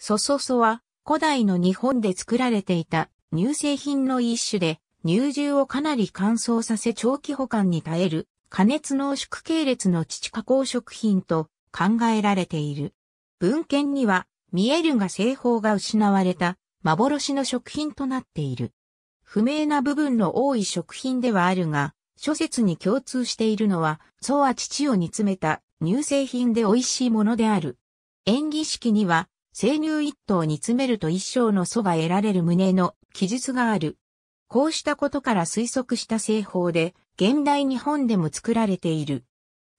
そそそは古代の日本で作られていた乳製品の一種で乳汁をかなり乾燥させ長期保管に耐える加熱濃縮系列の乳加工食品と考えられている。文献には見えるが製法が失われた幻の食品となっている。不明な部分の多い食品ではあるが、諸説に共通しているのは、そうは乳を煮詰めた乳製品で美味しいものである。演技式には生乳一頭に詰めると一生の祖が得られる旨の記述がある。こうしたことから推測した製法で、現代日本でも作られている。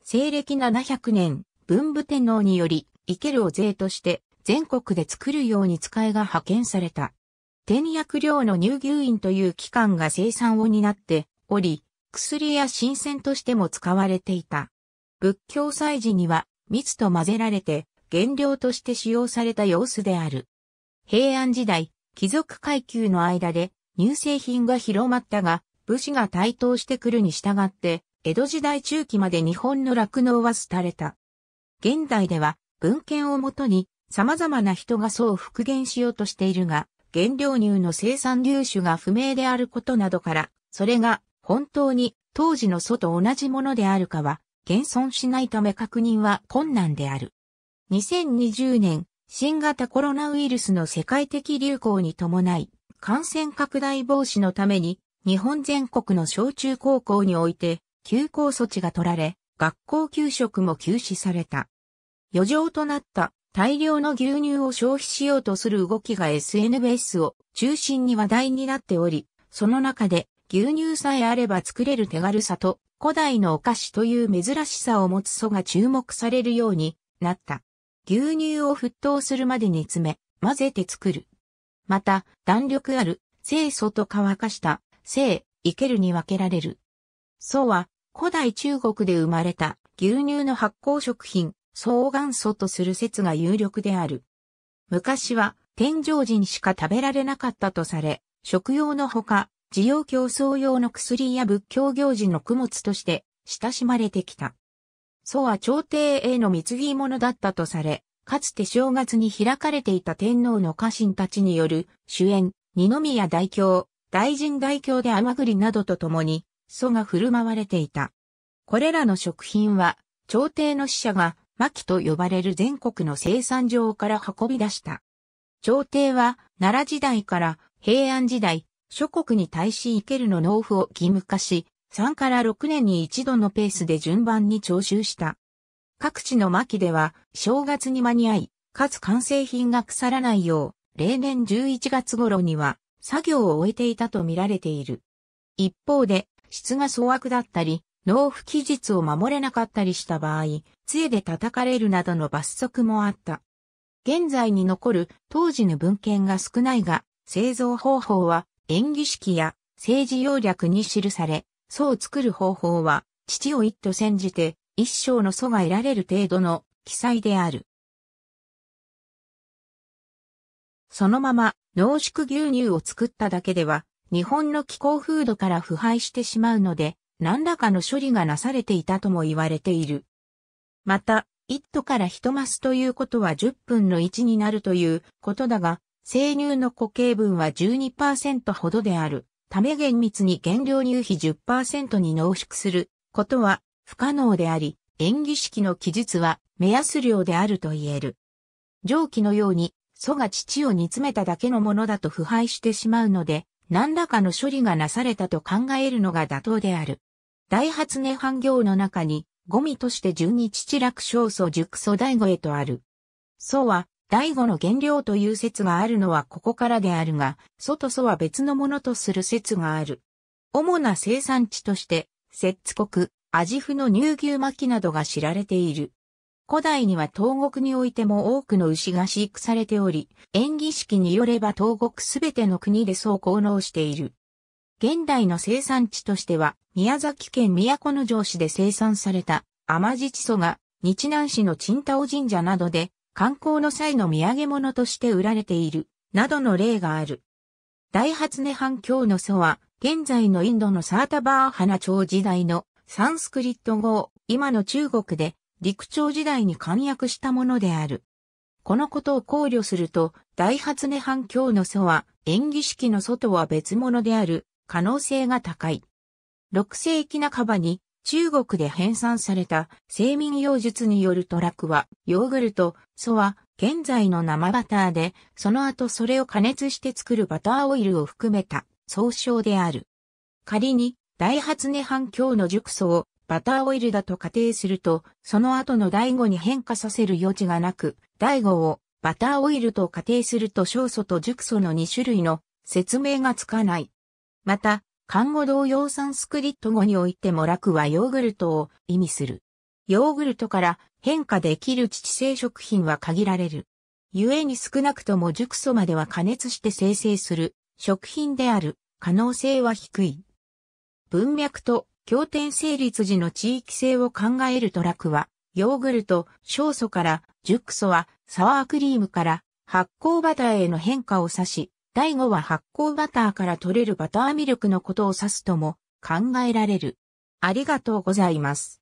西暦700年、文武天皇により、生けるを税として、全国で作るように使いが派遣された。天薬料の乳牛院という機関が生産を担っており、薬や新鮮としても使われていた。仏教祭事には、蜜と混ぜられて、原料として使用された様子である。平安時代、貴族階級の間で乳製品が広まったが、武士が台頭してくるに従って、江戸時代中期まで日本の酪農は廃れた。現代では文献をもとに様々な人がそう復元しようとしているが、原料乳の生産流種が不明であることなどから、それが本当に当時の祖と同じものであるかは、現存しないため確認は困難である。2020年、新型コロナウイルスの世界的流行に伴い、感染拡大防止のために、日本全国の小中高校において、休校措置が取られ、学校給食も休止された。余剰となった大量の牛乳を消費しようとする動きが SNS を中心に話題になっており、その中で牛乳さえあれば作れる手軽さと古代のお菓子という珍しさを持つ素が注目されるようになった。牛乳を沸騰するまで煮詰め、混ぜて作る。また、弾力ある、清楚と乾かした、清、いけるに分けられる。素は、古代中国で生まれた牛乳の発酵食品、双元素とする説が有力である。昔は、天井人しか食べられなかったとされ、食用のほか、需要競争用の薬や仏教行事の供物として親しまれてきた。宋は朝廷への貢ぎ物だったとされ、かつて正月に開かれていた天皇の家臣たちによる主演、二宮大教、大臣大教で甘栗などと共に、祖が振る舞われていた。これらの食品は、朝廷の使者が、牧と呼ばれる全国の生産場から運び出した。朝廷は、奈良時代から平安時代、諸国に対し生けるの納付を義務化し、3から6年に一度のペースで順番に徴収した。各地の巻では正月に間に合い、かつ完成品が腐らないよう、例年11月頃には作業を終えていたと見られている。一方で、質が粗悪だったり、納付期日を守れなかったりした場合、杖で叩かれるなどの罰則もあった。現在に残る当時の文献が少ないが、製造方法は演技式や政治要略に記され、そう作る方法は、父を一途煎じて、一章の祖が得られる程度の記載である。そのまま濃縮牛乳を作っただけでは、日本の気候風土から腐敗してしまうので、何らかの処理がなされていたとも言われている。また、1度から1マスということは10分の1になるということだが、生乳の固形分は12%ほどである。ため厳密に原料乳比10%に濃縮することは不可能であり、演技式の記述は目安量であると言える。上記のように、祖が父を煮詰めただけのものだと腐敗してしまうので、何らかの処理がなされたと考えるのが妥当である。大発根半行の中に、ゴミとして順に父楽小祖熟祖大悟へとある。祖は、大五の原料という説があるのはここからであるが、祖と祖は別のものとする説がある。主な生産地として、摂津国、アジフの乳牛巻きなどが知られている。古代には東国においても多くの牛が飼育されており、縁起式によれば東国すべての国でそう功能している。現代の生産地としては、宮崎県都城市で生産された甘地地そが、日南市の陳太神社などで、観光の際の土産物として売られている、などの例がある。大初涅半経の祖は、現在のインドのサータバーハナ朝時代のサンスクリット語を今の中国で陸朝時代に簡約したものである。このことを考慮すると、大発根反響の祖は、演技式の祖とは別物である可能性が高い。6世紀半ばに中国で編纂された生民用術によるトラクは、ヨーグルト、素は、現在の生バターで、その後それを加熱して作るバターオイルを含めた総称である。仮に、大発値反響の熟をバターオイルだと仮定すると、その後の第5に変化させる余地がなく、第5をバターオイルと仮定すると小素と熟素の2種類の説明がつかない。また、看護同様サンスクリット語においても楽はヨーグルトを意味する。ヨーグルトから変化できる地性食品は限られる。故に少なくとも熟素までは加熱して生成する食品である可能性は低い。文脈と経典成立時の地域性を考えるトックは、ヨーグルト、小素から、熟素はサワークリームから発酵バターへの変化を指し、第五は発酵バターから取れるバターミルクのことを指すとも考えられる。ありがとうございます。